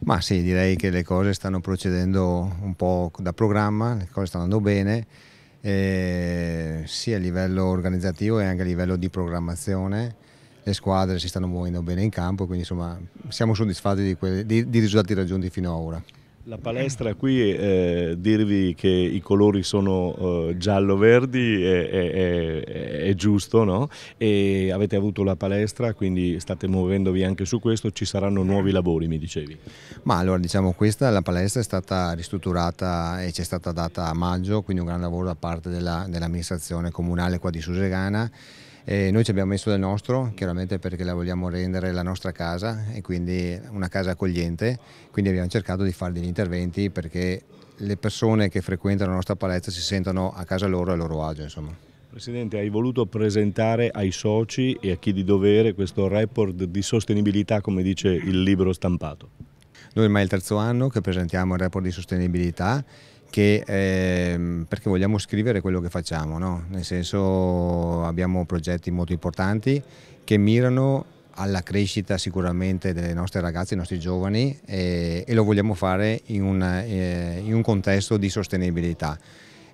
Ma sì, direi che le cose stanno procedendo un po' da programma, le cose stanno andando bene, eh, sia a livello organizzativo e anche a livello di programmazione. Le squadre si stanno muovendo bene in campo, quindi insomma siamo soddisfatti dei risultati raggiunti fino ad ora. La palestra qui, eh, dirvi che i colori sono eh, giallo-verdi è, è, è, è, giusto, no? E avete avuto la palestra, quindi state muovendovi anche su questo, ci saranno nuovi lavori, mi dicevi. Ma allora, diciamo, questa, la palestra è stata ristrutturata e ci è stata data a maggio, quindi un gran lavoro da parte dell'amministrazione dell comunale qua di Susegana e noi ci abbiamo messo del nostro, chiaramente perché la vogliamo rendere la nostra casa e quindi una casa accogliente, quindi abbiamo cercato di fare degli interventi perché le persone che frequentano la nostra palestra si sentano a casa loro e a loro agio. Insomma. Presidente, hai voluto presentare ai soci e a chi di dovere questo report di sostenibilità, come dice il libro stampato. Noi ormai è il terzo anno che presentiamo il report di sostenibilità che, eh, perché vogliamo scrivere quello che facciamo, no? nel senso abbiamo progetti molto importanti che mirano alla crescita sicuramente delle nostre ragazze, dei nostri giovani eh, e, lo vogliamo fare in un, eh, in un contesto di sostenibilità.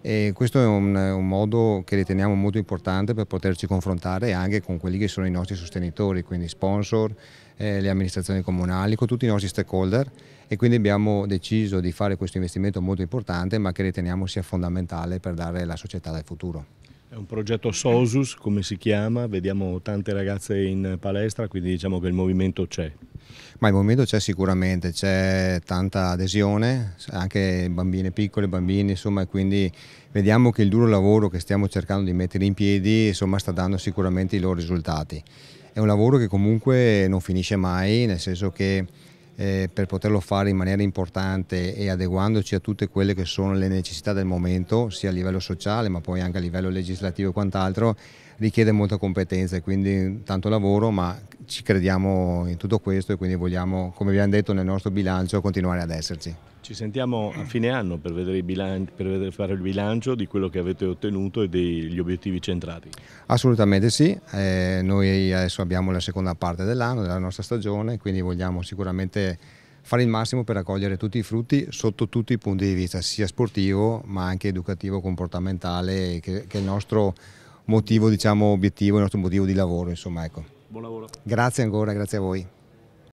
E questo è un, un, modo che riteniamo molto importante per poterci confrontare anche con quelli che sono i nostri sostenitori, quindi sponsor, eh, le amministrazioni comunali, con tutti i nostri stakeholder e quindi abbiamo deciso di fare questo investimento molto importante ma che riteniamo sia fondamentale per dare alla società del futuro. È un progetto SOSUS, come si chiama, vediamo tante ragazze in palestra, quindi diciamo che il movimento c'è. Ma il movimento c'è sicuramente, c'è tanta adesione, anche bambine piccole, bambini, insomma, e quindi vediamo che il duro lavoro che stiamo cercando di mettere in piedi insomma, sta dando sicuramente i loro risultati. È un lavoro che comunque non finisce mai, nel senso che eh, per poterlo fare in maniera importante e adeguandoci a tutte quelle che sono le necessità del momento, sia a livello sociale ma poi anche a livello legislativo e quant'altro, richiede molta competenza e quindi tanto lavoro, ma ci crediamo in tutto questo e quindi vogliamo, come abbiamo detto nel nostro bilancio, continuare ad esserci. Ci sentiamo a fine anno per, bilanci, per vedere, fare il bilancio di quello che avete ottenuto e degli obiettivi centrati. Assolutamente sì, eh, noi adesso abbiamo la seconda parte dell'anno, della nostra stagione, quindi vogliamo sicuramente fare il massimo per raccogliere tutti i frutti sotto tutti i punti di vista, sia sportivo ma anche educativo, comportamentale, che, che il nostro motivo, diciamo, obiettivo, il nostro motivo di lavoro. Insomma, ecco. Buon lavoro. Grazie ancora, grazie a voi.